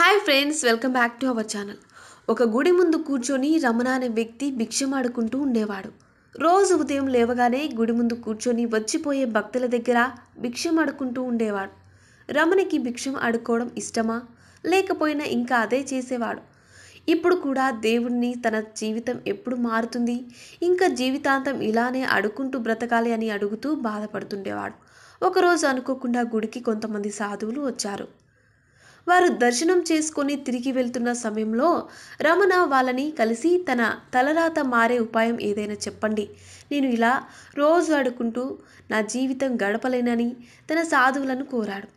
hi friends welcome back to our channel ఒక గుడి ముందు కూర్చొని రమణ అనే వ్యక్తి భిక్షమాడుకుంటూ ఉండేవాడు రోజు ఉదయం లేవగానే గుడి ముందు కూర్చొని వచ్చిపోయే భక్తుల దగ్గర భిక్షమాడుకుంటూ ఉండేవాడు రమణకి భిక్షం ఆడుకోవడం ఇష్టమా లేకపోయినా ఇంకా అదే చేసేవాడు ఇప్పుడు కూడా దేవుణ్ణి తన జీవితం ఎప్పుడు మారుతుంది ఇంకా జీవితాంతం ఇలానే అడుకుంటూ బ్రతకాలి అని అడుగుతూ బాధపడుతుండేవాడు ఒకరోజు అనుకోకుండా గుడికి కొంతమంది సాధువులు వచ్చారు వారు దర్శనం చేసుకుని తిరిగి వెళ్తున్న సమయంలో రమణ వాళ్ళని కలిసి తన తలరాత మారే ఉపాయం ఏదైనా చెప్పండి నేను ఇలా రోజు అడుకుంటూ నా జీవితం గడపలేనని తన సాధువులను కోరాడు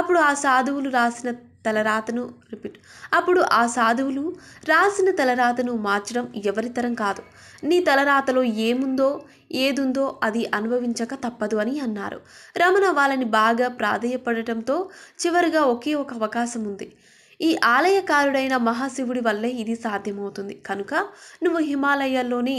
అప్పుడు ఆ సాధువులు రాసిన తలరాతను రిపీట్ అప్పుడు ఆ సాధువులు రాసిన తలరాతను మార్చడం ఎవరితరం కాదు నీ తలరాతలో ఏముందో ఏదుందో అది అనుభవించక తప్పదు అని అన్నారు రమణ వాళ్ళని బాగా ప్రాధేయపడటంతో చివరిగా ఒకే ఒక అవకాశం ఉంది ఈ ఆలయకారుడైన మహాశివుడి వల్లే ఇది సాధ్యమవుతుంది కనుక నువ్వు హిమాలయాల్లోని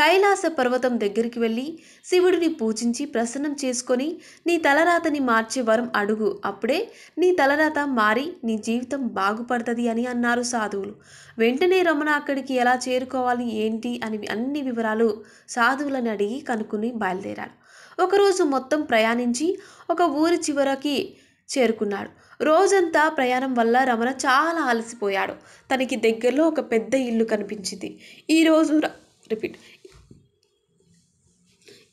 కైలాస పర్వతం దగ్గరికి వెళ్ళి శివుడిని పూజించి ప్రసన్నం చేసుకొని నీ తలరాతని మార్చే వరం అడుగు అప్పుడే నీ తలరాత మారి నీ జీవితం బాగుపడుతుంది అని అన్నారు సాధువులు వెంటనే రమణ అక్కడికి ఎలా చేరుకోవాలి ఏంటి అని అన్ని వివరాలు సాధువులను అడిగి కనుక్కుని బయలుదేరాడు ఒకరోజు మొత్తం ప్రయాణించి ఒక ఊరి చివరకి చేరుకున్నాడు రోజంతా ప్రయాణం వల్ల రమణ చాలా అలసిపోయాడు తనకి దగ్గరలో ఒక పెద్ద ఇల్లు కనిపించింది ఈరోజు రిపీట్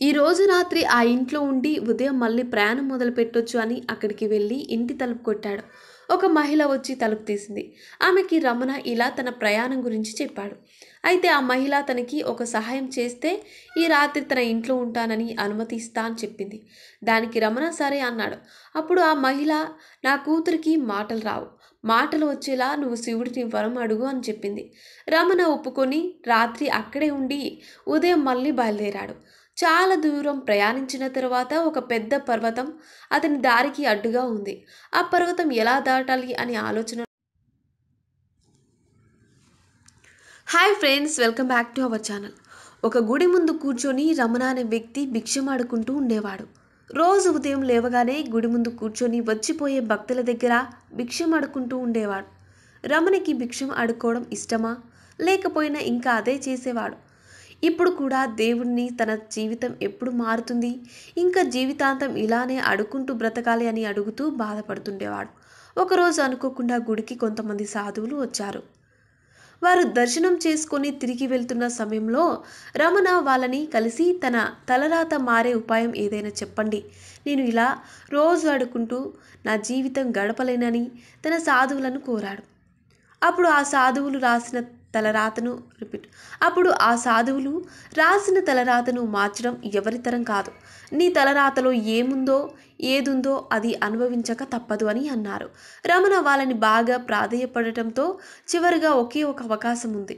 ఈ రోజు రాత్రి ఆ ఇంట్లో ఉండి ఉదయం మళ్ళీ ప్రయాణం మొదలు పెట్టొచ్చు అని అక్కడికి వెళ్ళి ఇంటి తలుపు కొట్టాడు ఒక మహిళ వచ్చి తలుపు తీసింది ఆమెకి రమణ ఇలా తన ప్రయాణం గురించి చెప్పాడు అయితే ఆ మహిళ తనకి ఒక సహాయం చేస్తే ఈ రాత్రి తన ఇంట్లో ఉంటానని అనుమతి ఇస్తా అని చెప్పింది దానికి రమణ సరే అన్నాడు అప్పుడు ఆ మహిళ నా కూతురికి మాటలు రావు మాటలు వచ్చేలా నువ్వు శివుడిని వరం అడుగు అని చెప్పింది రమణ ఒప్పుకొని రాత్రి అక్కడే ఉండి ఉదయం మళ్ళీ బయలుదేరాడు చాలా దూరం ప్రయాణించిన తర్వాత ఒక పెద్ద పర్వతం అతని దారికి అడ్డుగా ఉంది ఆ పర్వతం ఎలా దాటాలి అని ఆలోచన hi friends welcome back to our channel ఒక గుడి ముందు కూర్చొని రమణ అనే వ్యక్తి భిక్షమాడుకుంటూ ఉండేవాడు రోజు ఉదయం లేవగానే గుడి ముందు కూర్చొని వచ్చిపోయే భక్తుల దగ్గర భిక్షం అడుకుంటూ ఉండేవాడు రమణకి భిక్షం అడుకోవడం ఇష్టమా లేకపోయినా ఇంకా అదే చేసేవాడు ఇప్పుడు కూడా దేవుణ్ణి తన జీవితం ఎప్పుడు మారుతుంది ఇంకా జీవితాంతం ఇలానే అడుక్కుంటూ బ్రతకాలి అని అడుగుతూ బాధపడుతుండేవాడు ఒకరోజు అనుకోకుండా గుడికి కొంతమంది సాధువులు వచ్చారు వారు దర్శనం చేసుకొని తిరిగి వెళ్తున్న సమయంలో రమణ వాళ్ళని కలిసి తన తలరాత మారే ఉపాయం ఏదైనా చెప్పండి నేను ఇలా రోజు అడుకుంటూ నా జీవితం గడపలేనని తన సాధువులను కోరాడు అప్పుడు ఆ సాధువులు రాసిన తలరాతను రిపీట్ అప్పుడు ఆ సాధువులు రాసిన తలరాతను మార్చడం ఎవరితరం కాదు నీ తలరాతలో ఏముందో ఏదుందో అది అనుభవించక తప్పదు అని అన్నారు రమణ వాళ్ళని బాగా ప్రాధేయపడటంతో చివరిగా ఒకే ఒక అవకాశం ఉంది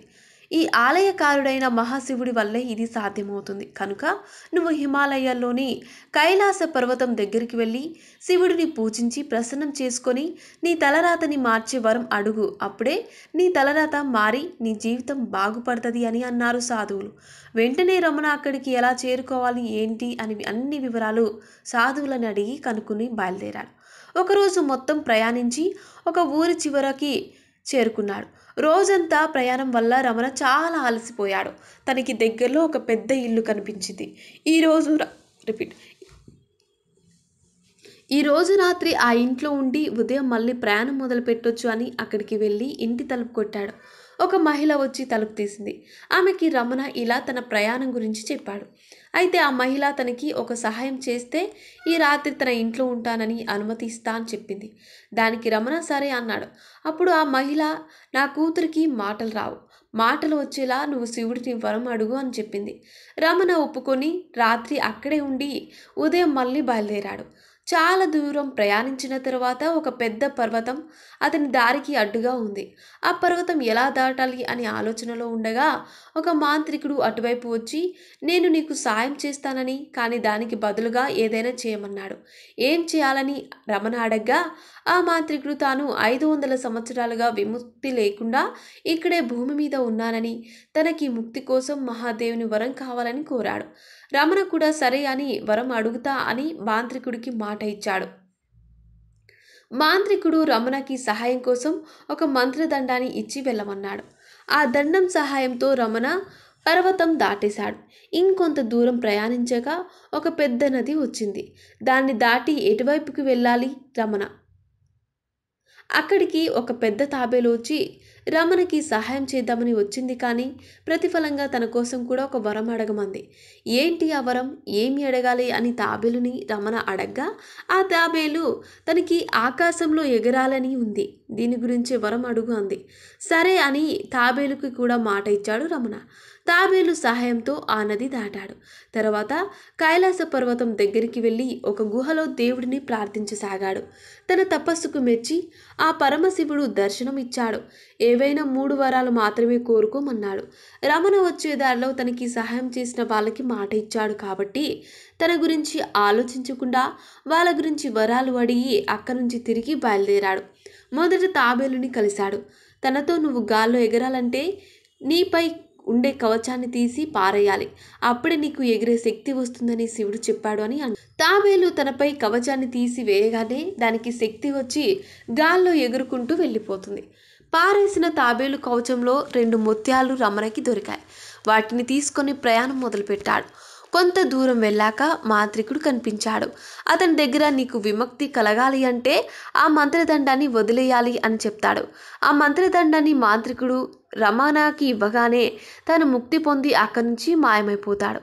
ఈ ఆలయకారుడైన మహాశివుడి వల్లే ఇది సాధ్యమవుతుంది కనుక నువ్వు హిమాలయాల్లోని కైలాస పర్వతం దగ్గరికి వెళ్ళి శివుడిని పూజించి ప్రసన్నం చేసుకొని నీ తలరాతని మార్చే వరం అడుగు అప్పుడే నీ తలరాత మారి నీ జీవితం బాగుపడుతుంది అని అన్నారు సాధువులు వెంటనే రమణ అక్కడికి ఎలా చేరుకోవాలి ఏంటి అని అన్ని వివరాలు సాధువులను అడిగి కనుక్కుని బయలుదేరాడు ఒకరోజు మొత్తం ప్రయాణించి ఒక ఊరి చివరకి చేరుకున్నాడు రోజంతా ప్రయాణం వల్ల రమణ చాలా అలసిపోయాడు తనకి దగ్గరలో ఒక పెద్ద ఇల్లు కనిపించింది ఈరోజు రిపీట్ ఈ రోజు రాత్రి ఆ ఇంట్లో ఉండి ఉదయం మళ్ళీ ప్రయాణం మొదలు పెట్టొచ్చు అని అక్కడికి వెళ్ళి ఇంటి తలుపు కొట్టాడు ఒక మహిళ వచ్చి తలుపు తీసింది ఆమెకి రమణ ఇలా తన ప్రయాణం గురించి చెప్పాడు అయితే ఆ మహిళ తనకి ఒక సహాయం చేస్తే ఈ రాత్రి తన ఇంట్లో ఉంటానని అనుమతి అని చెప్పింది దానికి రమణ సరే అన్నాడు అప్పుడు ఆ మహిళ నా కూతురికి మాటలు రావు మాటలు వచ్చేలా నువ్వు శివుడిని వరం అడుగు అని చెప్పింది రమణ ఒప్పుకొని రాత్రి అక్కడే ఉండి ఉదయం మళ్ళీ బయలుదేరాడు చాలా దూరం ప్రయాణించిన తర్వాత ఒక పెద్ద పర్వతం అతని దారికి అడ్డుగా ఉంది ఆ పర్వతం ఎలా దాటాలి అని ఆలోచనలో ఉండగా ఒక మాంత్రికుడు అటువైపు వచ్చి నేను నీకు సాయం చేస్తానని కానీ దానికి బదులుగా ఏదైనా చేయమన్నాడు ఏం చేయాలని రమణ అడగ్గా ఆ మాంత్రికుడు తాను ఐదు వందల సంవత్సరాలుగా విముక్తి లేకుండా ఇక్కడే భూమి మీద ఉన్నానని తనకి ముక్తి కోసం మహాదేవుని వరం కావాలని కోరాడు రమణ కూడా సరే అని వరం అడుగుతా అని మాంత్రికుడికి మాట మాట ఇచ్చాడు మాంత్రికుడు రమణకి సహాయం కోసం ఒక మంత్రదండాన్ని ఇచ్చి వెళ్ళమన్నాడు ఆ దండం సహాయంతో రమణ పర్వతం దాటేశాడు ఇంకొంత దూరం ప్రయాణించగా ఒక పెద్ద నది వచ్చింది దాన్ని దాటి ఎటువైపుకి వెళ్ళాలి రమణ అక్కడికి ఒక పెద్ద తాబేలు వచ్చి రమణకి సహాయం చేద్దామని వచ్చింది కానీ ప్రతిఫలంగా తన కోసం కూడా ఒక వరం అడగమంది ఏంటి ఆ వరం ఏమి అడగాలి అని తాబేలుని రమణ అడగ్గా ఆ తాబేలు తనకి ఆకాశంలో ఎగరాలని ఉంది దీని గురించి వరం అడుగు అంది సరే అని తాబేలుకి కూడా మాట ఇచ్చాడు రమణ తాబేలు సహాయంతో ఆ నది దాటాడు తర్వాత కైలాస పర్వతం దగ్గరికి వెళ్ళి ఒక గుహలో దేవుడిని ప్రార్థించసాగాడు తన తపస్సుకు మెచ్చి ఆ పరమశివుడు దర్శనం ఇచ్చాడు ఏవైనా మూడు వరాలు మాత్రమే కోరుకోమన్నాడు రమణ వచ్చే దారిలో తనకి సహాయం చేసిన వాళ్ళకి మాట ఇచ్చాడు కాబట్టి తన గురించి ఆలోచించకుండా వాళ్ళ గురించి వరాలు అడిగి అక్కడి నుంచి తిరిగి బయలుదేరాడు మొదట తాబేలుని కలిశాడు తనతో నువ్వు గాల్లో ఎగరాలంటే నీపై ఉండే కవచాన్ని తీసి పారేయాలి అప్పుడే నీకు ఎగిరే శక్తి వస్తుందని శివుడు చెప్పాడు అని తాబేలు తనపై కవచాన్ని తీసి వేయగానే దానికి శక్తి వచ్చి గాల్లో ఎగురుకుంటూ వెళ్ళిపోతుంది పారేసిన తాబేలు కవచంలో రెండు ముత్యాలు రమణకి దొరికాయి వాటిని తీసుకొని ప్రయాణం మొదలుపెట్టాడు కొంత దూరం వెళ్ళాక మాంత్రికుడు కనిపించాడు అతని దగ్గర నీకు విముక్తి కలగాలి అంటే ఆ మంత్రదండాన్ని వదిలేయాలి అని చెప్తాడు ఆ మంత్రదండాన్ని మాంత్రికుడు రమానాకి ఇవ్వగానే తను ముక్తి పొంది అక్కడి నుంచి మాయమైపోతాడు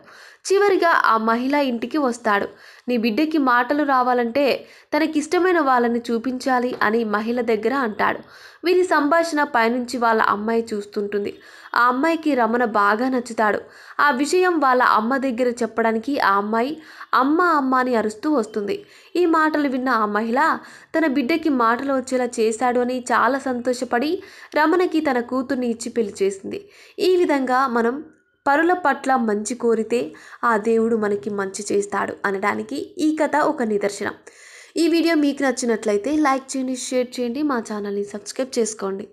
చివరిగా ఆ మహిళ ఇంటికి వస్తాడు నీ బిడ్డకి మాటలు రావాలంటే తనకిష్టమైన వాళ్ళని చూపించాలి అని మహిళ దగ్గర అంటాడు వీరి సంభాషణ పైనుంచి వాళ్ళ అమ్మాయి చూస్తుంటుంది ఆ అమ్మాయికి రమణ బాగా నచ్చుతాడు ఆ విషయం వాళ్ళ అమ్మ దగ్గర చెప్పడానికి ఆ అమ్మాయి అమ్మ అమ్మ అని అరుస్తూ వస్తుంది ఈ మాటలు విన్న ఆ మహిళ తన బిడ్డకి మాటలు వచ్చేలా చేశాడు అని చాలా సంతోషపడి రమణకి తన కూతుర్ని ఇచ్చి పెళ్లి చేసింది ఈ విధంగా మనం పరుల పట్ల మంచి కోరితే ఆ దేవుడు మనకి మంచి చేస్తాడు అనడానికి ఈ కథ ఒక నిదర్శనం ఈ వీడియో మీకు నచ్చినట్లయితే లైక్ చేయండి షేర్ చేయండి మా ఛానల్ని సబ్స్క్రైబ్ చేసుకోండి